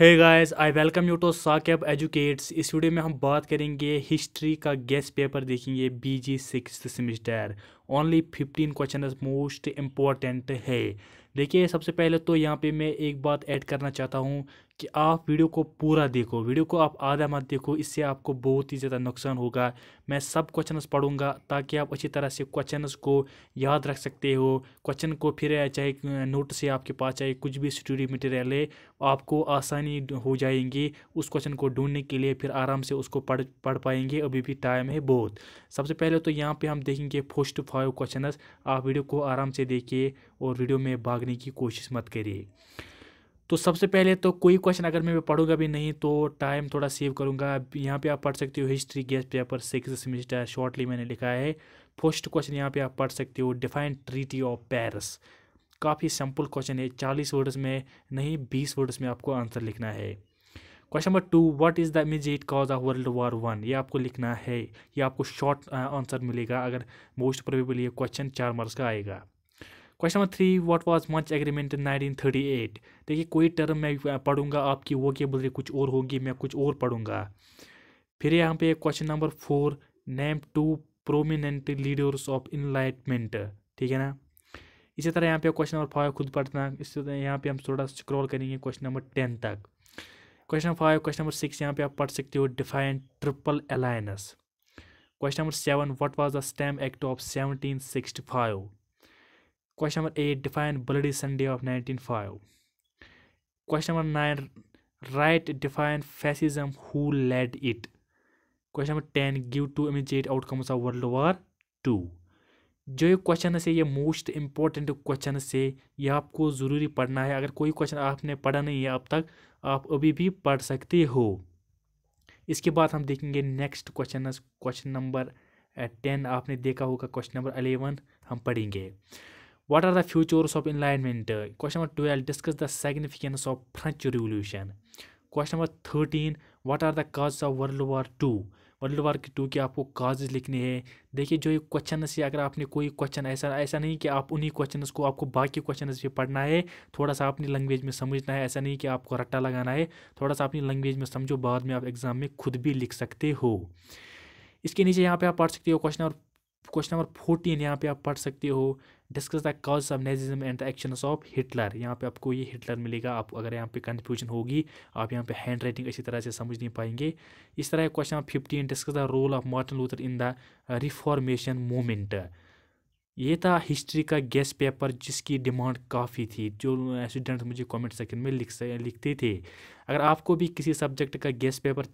है guys I welcome you to Saqib educates इस video में हम बात करेंगे हिस्ट्री का गेस्ट पेपर देखेंगे BG six semester only fifteen question most important है देखिए सबसे पहले तो यहाँ पे मैं एक बात ऐड करना चाहता हूँ कि आप वीडियो को पूरा देखो वीडियो को आप आधा मत देखो इससे आपको बहुत ही ज़्यादा नुकसान होगा मैं सब क्वेश्चन पढ़ूंगा ताकि आप अच्छी तरह से क्वेश्चन को याद रख सकते हो क्वेश्चन को फिर चाहे नोट से आपके पास चाहे कुछ भी स्टडी मटेरियल है आपको आसानी हो जाएंगी उस क्वेश्चन को ढूंढने के लिए फिर आराम से उसको पढ़ पढ़ पाएंगे अभी भी टाइम है बहुत सबसे पहले तो यहाँ पर हम देखेंगे फर्स्ट फॉर फाइव क्वेश्चन आप वीडियो को आराम से देखिए और वीडियो में भागने की कोशिश मत करिए तो सबसे पहले तो कोई क्वेश्चन अगर मैं पढ़ूंगा भी नहीं तो टाइम थोड़ा सेव करूंगा यहाँ पे आप पढ़ सकते हो history guest paper six semester shortly मैंने लिखा है फर्स्ट क्वेश्चन यहाँ पे आप पढ़ सकते हो डिफाइन ट्रीटी ऑफ पेरिस काफ़ी सिंपल क्वेश्चन है चालीस वर्ड्स में नहीं बीस वर्ड्स में आपको आंसर लिखना है question number two what is the immediate cause of world war one ये आपको लिखना है ये आपको शॉर्ट आंसर uh, मिलेगा अगर मोस्ट प्रोबेबली ये क्वेश्चन चार मार्क्स का आएगा question number three what was Munich agreement in 1938 देखिए कोई टर्म मैं uh, पढ़ूंगा आपकी वो क्या बोल कुछ और होगी मैं कुछ और पढ़ूंगा फिर यहाँ पे question number four name two prominent leaders of enlightenment ठीक है ना इसी तरह यहाँ पे क्वेश्चन नंबर फाइव खुद पढ़ना तरह यहाँ पे हम थोड़ा स्क्रॉल करेंगे क्वेश्चन नंबर टेन तक question five question number six यहाँ पे आप पढ़ सकते हो define triple alliance question number seven what was the stamp act of seventeen sixty five question number eight define bloody Sunday of nineteen five question number nine right define fascism who led it question number ten give two immediate outcomes of world war two जो ये question है ये most important question से ये आपको ज़रूरी पढ़ना है अगर कोई क्वेश्चन आपने पढ़ा नहीं है अब तक आप अभी भी पढ़ सकते हो इसके बाद हम देखेंगे next question question number ten आपने देखा होगा क्वेश्चन नंबर अलेवन हम पढ़ेंगे what are the futures of environment question number twelve discuss the significance of French revolution question number thirteen what are the cause of world war two world war की two के आपको causes लिखने हैं देखिए जो ये क्वेश्चन है अगर आपने कोई क्वेश्चन ऐसा ऐसा नहीं कि आप उन्हीं क्वेश्चन को आपको बाकी क्वेश्चन भी पढ़ना है थोड़ा सा अपनी लैंग्वेज में समझना है ऐसा नहीं कि आपको रट्टा लगाना है थोड़ा सा अपनी लैंग्वेज में समझो बाद में आप एग्ज़ाम में खुद भी लिख सकते हो इसके नीचे यहाँ पे आप पढ़ सकते हो क्वेश्चन और क्वेश्चन नंबर फोर्टीन यहाँ पे आप पढ़ सकते हो discuss the cause of nazism and the action of Hitler यहाँ पे आपको ये हिटलर मिलेगा आप अगर यहाँ पे कन्फ्यूजन होगी आप यहाँ पे हैंड राइटिंग अच्छी तरह से समझ नहीं पाएंगे इस तरह question number fifteen discuss the role of Martin Luther in the reformation moment ये था हिस्ट्री का गेस्ट पेपर जिसकी डिमांड काफ़ी थी जो स्टूडेंट मुझे कमेंट सेक्शन में लिख लिखते थे अगर आपको भी किसी सब्जेक्ट का गेस्ट पेपर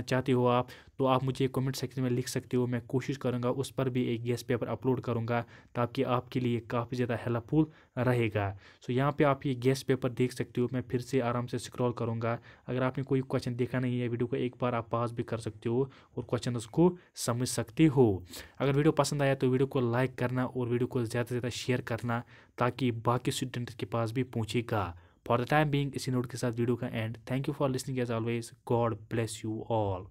चाहते हो आप तो आप मुझे कमेंट सेक्शन में लिख सकते हो मैं कोशिश करूँगा उस पर भी एक गेस्ट पेपर अपलोड करूँगा ताकि आपके लिए काफ़ी ज़्यादा हेल्पफुल रहेगा सो यहाँ पर आप ये गेस्ट पेपर देख सकते हो मैं फिर से आराम से स्क्रॉल करूँगा अगर आपने कोई क्वेश्चन देखा नहीं है वीडियो को एक बार आप पास भी कर सकते हो और क्वेश्चन उसको समझ सकते हो अगर वीडियो पसंद आया तो वीडियो को लाइक करना और वीडियो को ज़्यादा से ज़्यादा शेयर करना ताकि बाकी स्टूडेंट के पास भी पहुँचेगा फॉर द टाइम बींग इसी नोट के साथ वीडियो का end thank you for listening as always God bless you all